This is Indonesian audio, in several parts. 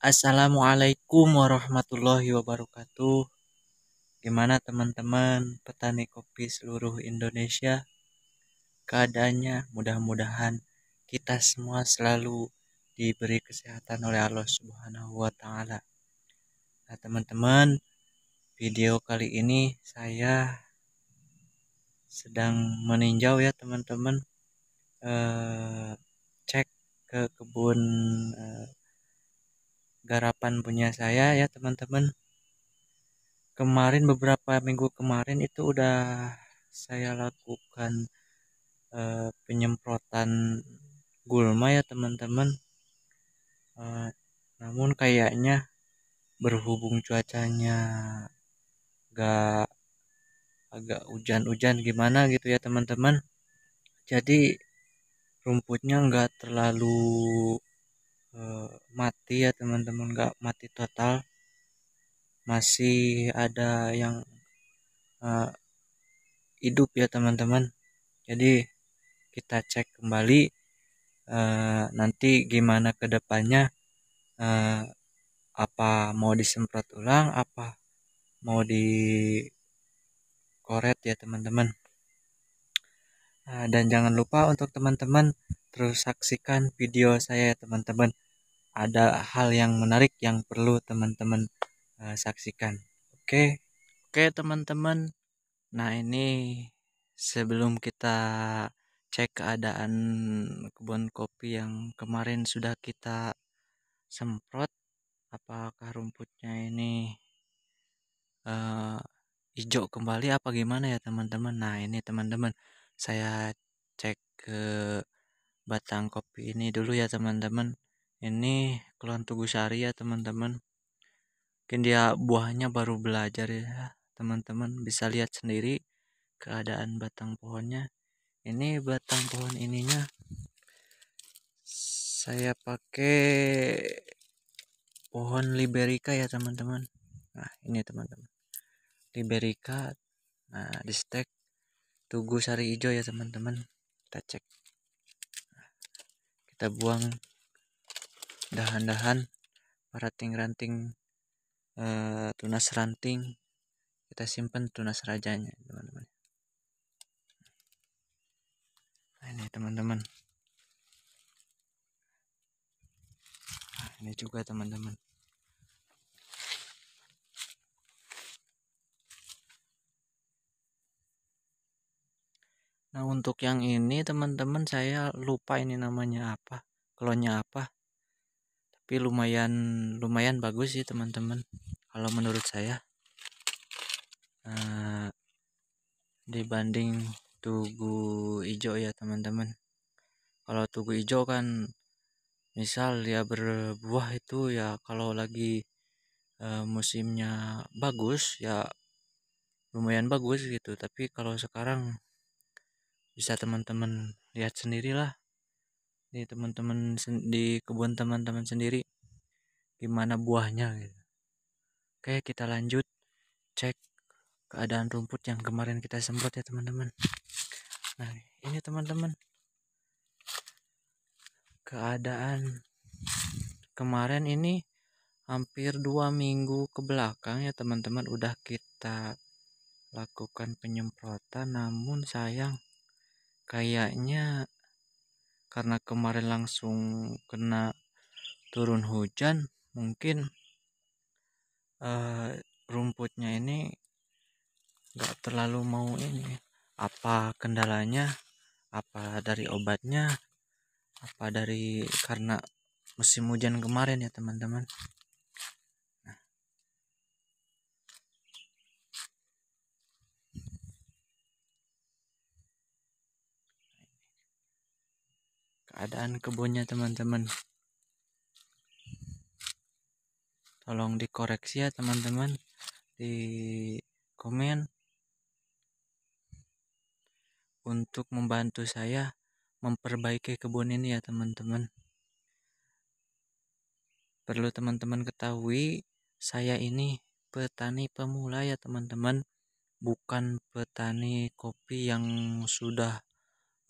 Assalamualaikum warahmatullahi wabarakatuh. Gimana teman-teman petani kopi seluruh Indonesia? Keadaannya mudah-mudahan kita semua selalu diberi kesehatan oleh Allah Subhanahu wa taala. Nah, teman-teman, video kali ini saya sedang meninjau ya, teman-teman. Eh, cek ke kebun eh, garapan punya saya ya teman-teman kemarin beberapa minggu kemarin itu udah saya lakukan uh, penyemprotan gulma ya teman-teman uh, namun kayaknya berhubung cuacanya gak agak hujan-hujan gimana gitu ya teman-teman jadi rumputnya nggak terlalu Eh, mati ya teman-teman nggak mati total masih ada yang uh, hidup ya teman-teman jadi kita cek kembali uh, nanti gimana kedepannya uh, apa mau disemprot ulang apa mau dikoret ya teman-teman Ah, dan jangan lupa untuk teman-teman terus saksikan video saya ya teman-teman. Ada hal yang menarik yang perlu teman-teman uh, saksikan. Oke. Okay? Oke okay, teman-teman. Nah, ini sebelum kita cek keadaan kebun kopi yang kemarin sudah kita semprot apakah rumputnya ini uh, hijau kembali apa gimana ya teman-teman nah ini teman-teman saya cek ke batang kopi ini dulu ya teman-teman ini klon tugu sari ya teman-teman mungkin dia buahnya baru belajar ya teman-teman bisa lihat sendiri keadaan batang pohonnya ini batang pohon ininya saya pakai pohon liberica ya teman-teman nah ini teman-teman liberica nah di stek tugu sari hijau ya teman-teman kita cek kita buang dahan-dahan ranting-ranting e, eh, tunas ranting kita simpan tunas rajanya teman-teman nah, ini teman-teman nah, ini juga teman-teman Nah, untuk yang ini teman-teman saya lupa ini namanya apa. Klonnya apa? Tapi lumayan lumayan bagus sih teman-teman kalau menurut saya. Nah, dibanding tugu hijau ya teman-teman. Kalau tugu hijau kan misal dia berbuah itu ya kalau lagi e, musimnya bagus ya lumayan bagus gitu, tapi kalau sekarang bisa teman-teman lihat sendirilah di teman-teman di kebun teman-teman sendiri gimana buahnya gitu. Oke, kita lanjut cek keadaan rumput yang kemarin kita semprot ya teman-teman. Nah, ini teman-teman keadaan kemarin ini hampir dua minggu ke belakang ya teman-teman udah kita lakukan penyemprotan namun sayang kayaknya karena kemarin langsung kena turun hujan mungkin uh, rumputnya ini gak terlalu mau ini apa kendalanya apa dari obatnya apa dari karena musim hujan kemarin ya teman-teman keadaan kebunnya teman-teman tolong dikoreksi ya teman-teman di komen untuk membantu saya memperbaiki kebun ini ya teman-teman perlu teman-teman ketahui saya ini petani pemula ya teman-teman bukan petani kopi yang sudah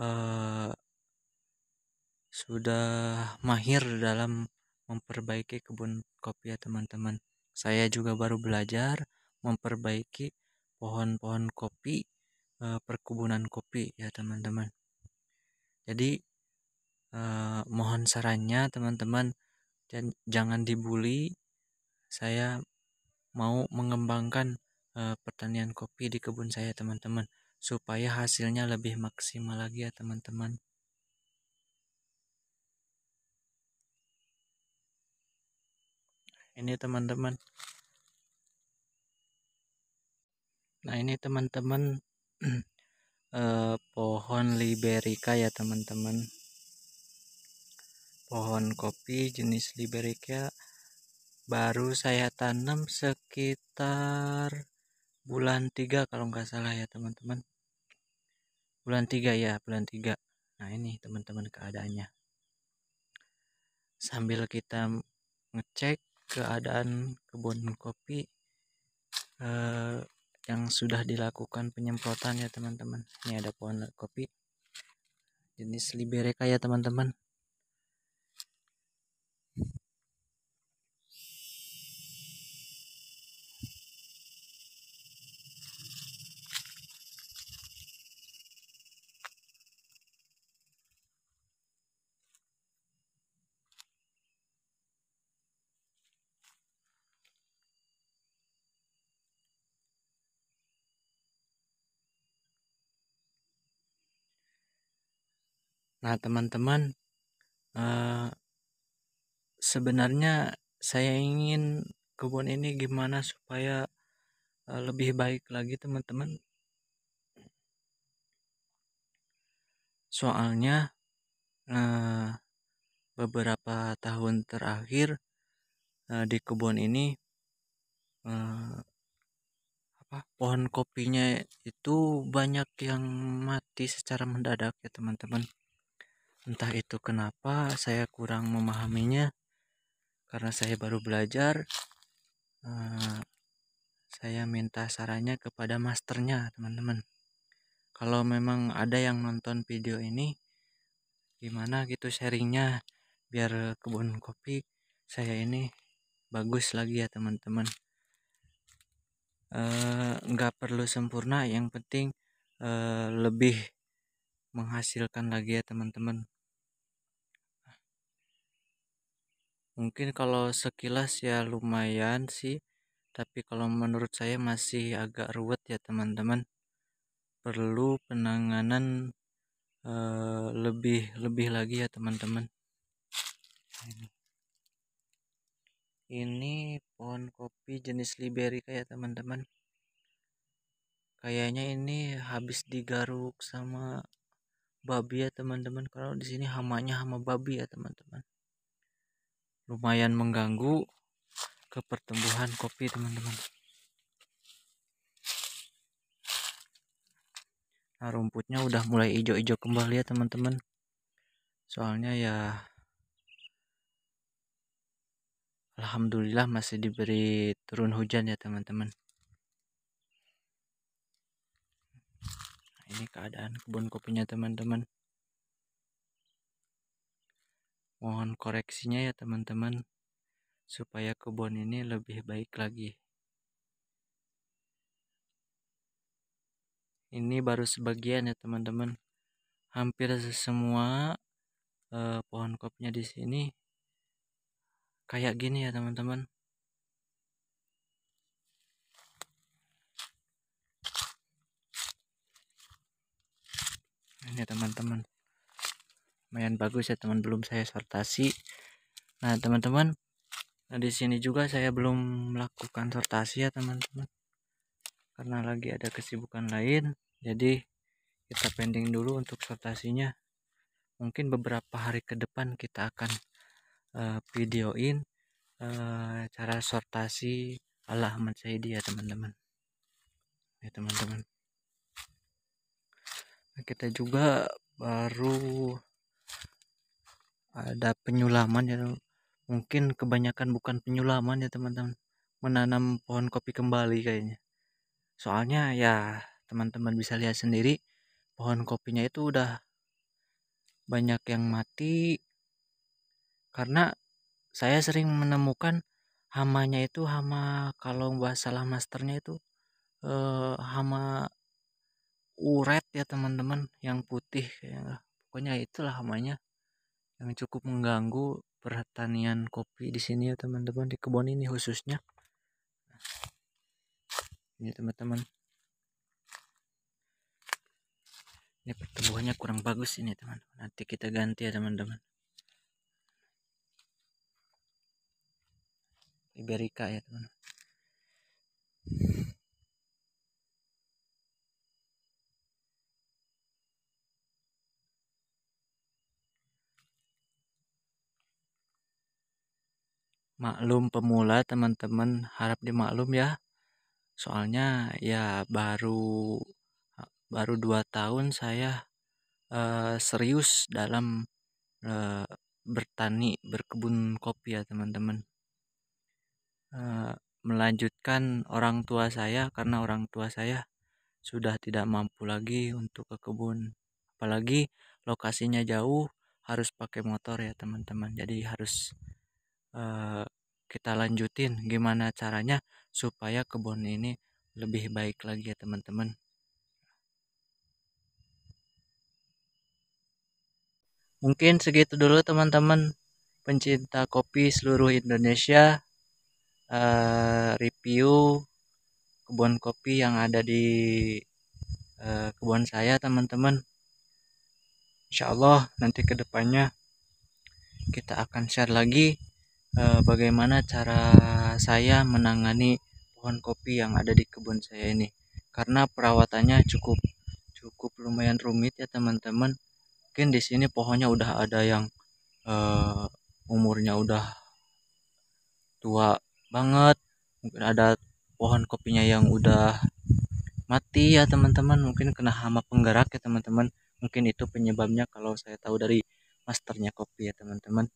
eh, sudah mahir dalam memperbaiki kebun kopi ya teman-teman saya juga baru belajar memperbaiki pohon-pohon kopi eh, perkebunan kopi ya teman-teman jadi eh, mohon sarannya teman-teman jangan dibully saya mau mengembangkan eh, pertanian kopi di kebun saya teman-teman supaya hasilnya lebih maksimal lagi ya teman-teman ini teman-teman nah ini teman-teman eh, pohon liberica ya teman-teman pohon kopi jenis liberica baru saya tanam sekitar bulan tiga kalau nggak salah ya teman-teman bulan tiga ya bulan tiga. nah ini teman-teman keadaannya sambil kita ngecek keadaan kebun kopi eh, yang sudah dilakukan penyemprotan ya teman-teman ini ada pohon kopi jenis libereka ya teman-teman Nah, teman-teman, uh, sebenarnya saya ingin kebun ini gimana supaya uh, lebih baik lagi, teman-teman. Soalnya, uh, beberapa tahun terakhir uh, di kebun ini, uh, apa pohon kopinya itu banyak yang mati secara mendadak, ya, teman-teman entah itu kenapa saya kurang memahaminya karena saya baru belajar uh, saya minta sarannya kepada masternya teman-teman kalau memang ada yang nonton video ini gimana gitu sharingnya biar kebun kopi saya ini bagus lagi ya teman-teman eh, nggak -teman. uh, perlu sempurna yang penting uh, lebih menghasilkan lagi ya teman-teman Mungkin kalau sekilas ya lumayan sih, tapi kalau menurut saya masih agak ruwet ya teman-teman. Perlu penanganan uh, lebih lebih lagi ya teman-teman. Ini pohon kopi jenis liberica ya teman-teman. Kayaknya ini habis digaruk sama babi ya teman-teman. Kalau di sini hamanya hama babi ya teman-teman lumayan mengganggu ke pertumbuhan kopi teman-teman nah rumputnya udah mulai hijau-hijau kembali ya teman-teman soalnya ya Alhamdulillah masih diberi turun hujan ya teman-teman nah, ini keadaan kebun kopinya teman-teman Mohon koreksinya ya teman-teman supaya kebun ini lebih baik lagi. Ini baru sebagian ya teman-teman. Hampir semua eh, pohon kopnya di sini kayak gini ya teman-teman. Ini ya, teman-teman lumayan bagus ya teman belum saya sortasi nah teman-teman nah di sini juga saya belum melakukan sortasi ya teman-teman karena lagi ada kesibukan lain jadi kita pending dulu untuk sortasinya mungkin beberapa hari ke depan kita akan uh, videoin uh, cara sortasi ala Ahmad Saidi ya teman-teman ya teman-teman nah, kita juga baru ada penyulaman ya mungkin kebanyakan bukan penyulaman ya teman-teman menanam pohon kopi kembali kayaknya soalnya ya teman-teman bisa lihat sendiri pohon kopinya itu udah banyak yang mati karena saya sering menemukan hamanya itu hama kalau nggak salah masternya itu eh, hama uret ya teman-teman yang putih ya. pokoknya itulah hamanya yang cukup mengganggu pertanian kopi di sini ya teman-teman di kebun ini khususnya ini teman-teman ini pertumbuhannya kurang bagus ini teman-teman nanti kita ganti ya teman-teman Iberika ya teman-teman maklum pemula teman-teman harap dimaklum ya soalnya ya baru baru dua tahun saya uh, serius dalam uh, bertani berkebun kopi ya teman-teman uh, melanjutkan orang tua saya karena orang tua saya sudah tidak mampu lagi untuk ke kebun apalagi lokasinya jauh harus pakai motor ya teman-teman jadi harus Eh, kita lanjutin gimana caranya supaya kebun ini lebih baik lagi ya teman-teman. Mungkin segitu dulu teman-teman pencinta kopi seluruh Indonesia uh, review kebun kopi yang ada di uh, kebun saya teman-teman. Insya Allah nanti kedepannya kita akan share lagi Eh, bagaimana cara saya menangani pohon kopi yang ada di kebun saya ini karena perawatannya cukup cukup lumayan rumit ya teman-teman mungkin di sini pohonnya udah ada yang eh, umurnya udah tua banget mungkin ada pohon kopinya yang udah mati ya teman-teman mungkin kena hama penggerak ya teman-teman mungkin itu penyebabnya kalau saya tahu dari masternya kopi ya teman-teman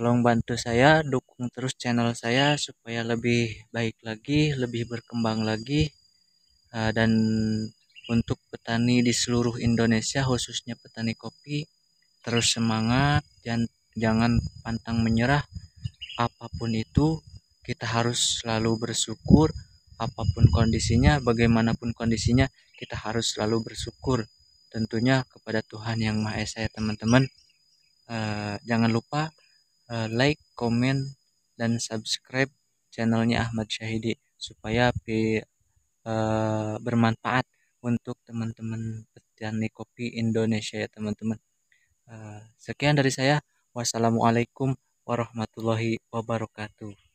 Tolong bantu saya, dukung terus channel saya supaya lebih baik lagi, lebih berkembang lagi. Eh, dan untuk petani di seluruh Indonesia, khususnya petani kopi, terus semangat, dan jangan pantang menyerah. Apapun itu, kita harus selalu bersyukur. Apapun kondisinya, bagaimanapun kondisinya, kita harus selalu bersyukur. Tentunya kepada Tuhan Yang Maha Esa, ya, teman-teman. Uh, jangan lupa Eh, like, komen, dan subscribe channelnya Ahmad Syahidi supaya be, uh, bermanfaat untuk teman-teman petani kopi Indonesia ya teman-teman. Uh, sekian dari saya. Wassalamualaikum warahmatullahi wabarakatuh.